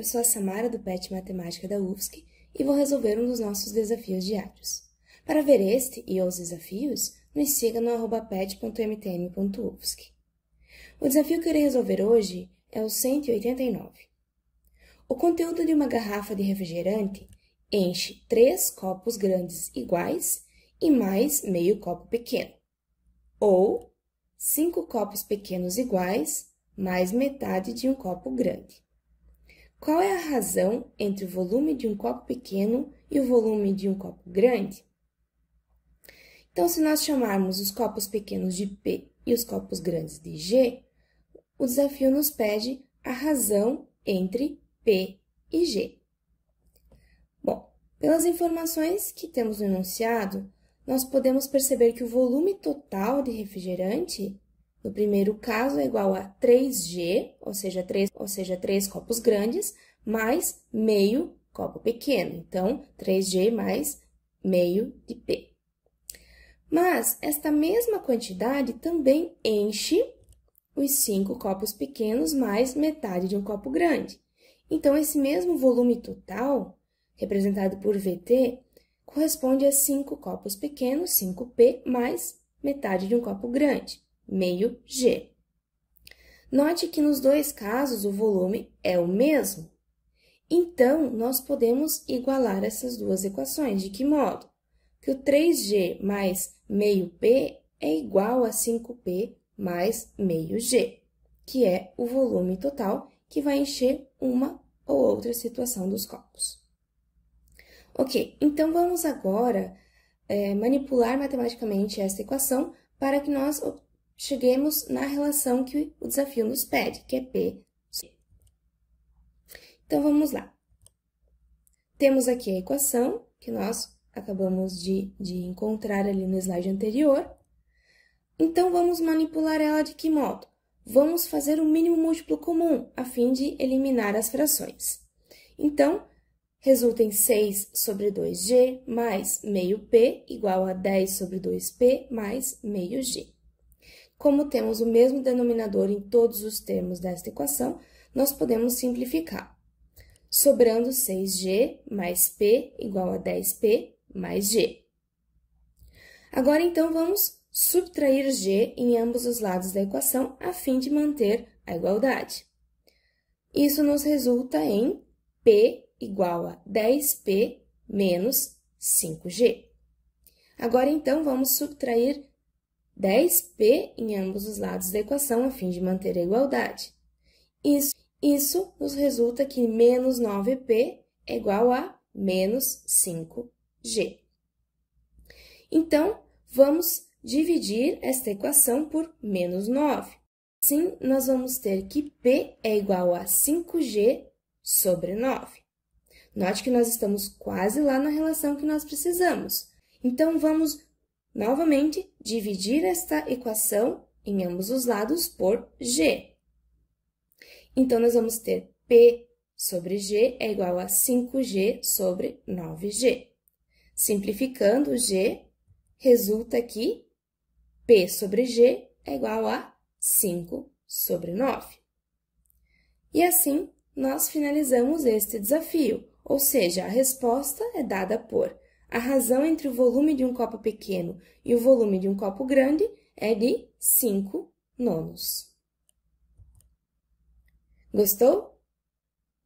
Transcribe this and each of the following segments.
Eu sou a Samara do PET Matemática da UFSC e vou resolver um dos nossos desafios diários. Para ver este e os desafios, nos siga no pet.mtm.ufsc. O desafio que irei resolver hoje é o 189. O conteúdo de uma garrafa de refrigerante enche três copos grandes iguais e mais meio copo pequeno, ou cinco copos pequenos iguais mais metade de um copo grande. Qual é a razão entre o volume de um copo pequeno e o volume de um copo grande? Então, se nós chamarmos os copos pequenos de P e os copos grandes de G, o desafio nos pede a razão entre P e G. Bom, pelas informações que temos no enunciado, nós podemos perceber que o volume total de refrigerante no primeiro caso, é igual a 3G, ou seja, 3, ou seja, 3 copos grandes, mais meio copo pequeno. Então, 3G mais meio de P. Mas, esta mesma quantidade também enche os cinco copos pequenos mais metade de um copo grande. Então, esse mesmo volume total, representado por VT, corresponde a 5 copos pequenos, 5P, mais metade de um copo grande meio G. Note que nos dois casos o volume é o mesmo. Então, nós podemos igualar essas duas equações. De que modo? Que o 3G mais meio P é igual a 5P mais meio G, que é o volume total que vai encher uma ou outra situação dos copos. Ok, então vamos agora é, manipular matematicamente essa equação para que nós cheguemos na relação que o desafio nos pede, que é P. Então, vamos lá. Temos aqui a equação que nós acabamos de, de encontrar ali no slide anterior. Então, vamos manipular ela de que modo? Vamos fazer o um mínimo múltiplo comum, a fim de eliminar as frações. Então, resulta em 6 sobre 2g mais meio p igual a 10 sobre 2p mais meio g. Como temos o mesmo denominador em todos os termos desta equação, nós podemos simplificar, sobrando 6g mais p igual a 10p mais g. Agora, então, vamos subtrair g em ambos os lados da equação a fim de manter a igualdade. Isso nos resulta em p igual a 10p menos 5g. Agora, então, vamos subtrair 10p em ambos os lados da equação a fim de manter a igualdade. Isso, isso nos resulta que menos 9p é igual a menos 5g. Então, vamos dividir esta equação por menos 9. Assim, nós vamos ter que P é igual a 5G sobre 9. Note que nós estamos quase lá na relação que nós precisamos. Então, vamos Novamente, dividir esta equação em ambos os lados por g. Então, nós vamos ter P sobre g é igual a 5g sobre 9g. Simplificando g, resulta que P sobre g é igual a 5 sobre 9. E assim, nós finalizamos este desafio, ou seja, a resposta é dada por a razão entre o volume de um copo pequeno e o volume de um copo grande é de 5 nonos. Gostou?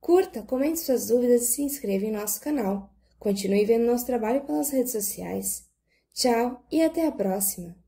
Curta, comente suas dúvidas e se inscreva em nosso canal. Continue vendo nosso trabalho pelas redes sociais. Tchau e até a próxima!